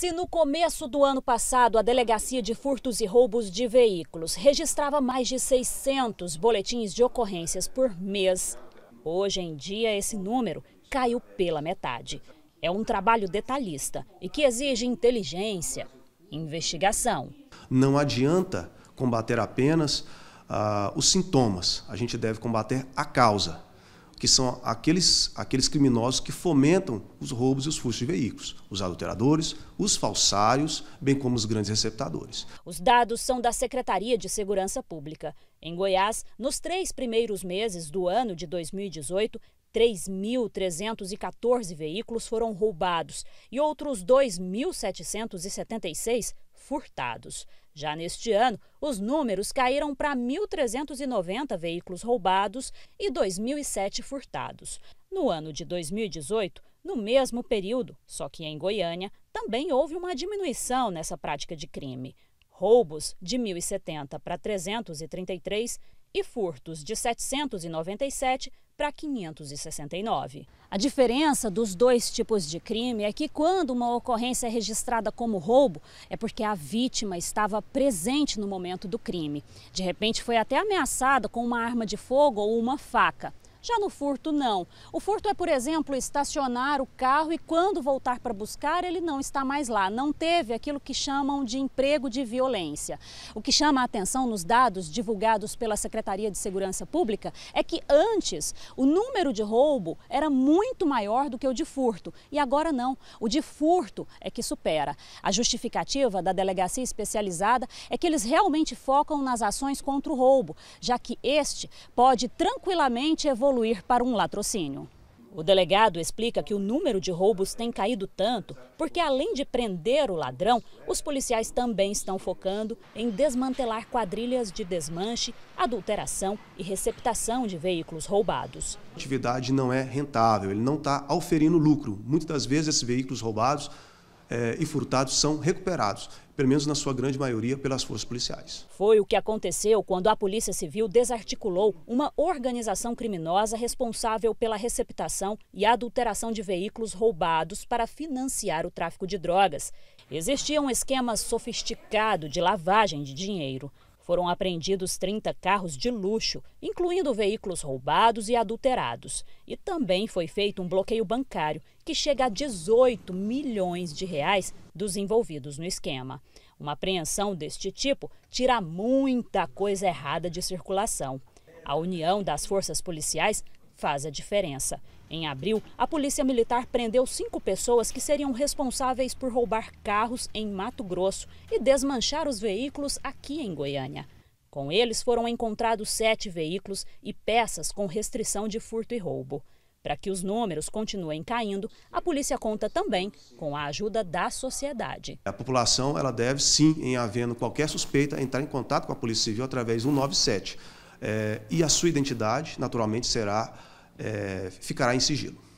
Se no começo do ano passado a Delegacia de Furtos e Roubos de Veículos registrava mais de 600 boletins de ocorrências por mês, hoje em dia esse número caiu pela metade. É um trabalho detalhista e que exige inteligência, investigação. Não adianta combater apenas uh, os sintomas, a gente deve combater a causa que são aqueles, aqueles criminosos que fomentam os roubos e os furtos de veículos, os adulteradores, os falsários, bem como os grandes receptadores. Os dados são da Secretaria de Segurança Pública. Em Goiás, nos três primeiros meses do ano de 2018, 3.314 veículos foram roubados e outros 2.776 furtados. Já neste ano, os números caíram para 1.390 veículos roubados e 2.007 furtados. No ano de 2018, no mesmo período, só que em Goiânia, também houve uma diminuição nessa prática de crime. Roubos de 1.070 para 333 e furtos de 797 para 569. A diferença dos dois tipos de crime é que quando uma ocorrência é registrada como roubo, é porque a vítima estava presente no momento do crime. De repente foi até ameaçada com uma arma de fogo ou uma faca. Já no furto, não. O furto é, por exemplo, estacionar o carro e quando voltar para buscar, ele não está mais lá. Não teve aquilo que chamam de emprego de violência. O que chama a atenção nos dados divulgados pela Secretaria de Segurança Pública é que antes o número de roubo era muito maior do que o de furto. E agora não. O de furto é que supera. A justificativa da delegacia especializada é que eles realmente focam nas ações contra o roubo, já que este pode tranquilamente evoluir evoluir para um latrocínio. O delegado explica que o número de roubos tem caído tanto porque, além de prender o ladrão, os policiais também estão focando em desmantelar quadrilhas de desmanche, adulteração e receptação de veículos roubados. A atividade não é rentável, ele não está oferindo lucro. Muitas das vezes, esses veículos roubados é, e furtados são recuperados, pelo menos na sua grande maioria, pelas forças policiais. Foi o que aconteceu quando a Polícia Civil desarticulou uma organização criminosa responsável pela receptação e adulteração de veículos roubados para financiar o tráfico de drogas. Existia um esquema sofisticado de lavagem de dinheiro. Foram apreendidos 30 carros de luxo, incluindo veículos roubados e adulterados. E também foi feito um bloqueio bancário, que chega a 18 milhões de reais dos envolvidos no esquema. Uma apreensão deste tipo tira muita coisa errada de circulação. A união das forças policiais faz a diferença. Em abril, a Polícia Militar prendeu cinco pessoas que seriam responsáveis por roubar carros em Mato Grosso e desmanchar os veículos aqui em Goiânia. Com eles foram encontrados sete veículos e peças com restrição de furto e roubo. Para que os números continuem caindo, a polícia conta também com a ajuda da sociedade. A população ela deve sim, em havendo qualquer suspeita, entrar em contato com a Polícia Civil através do 197. É, e a sua identidade, naturalmente, será é, ficará em sigilo.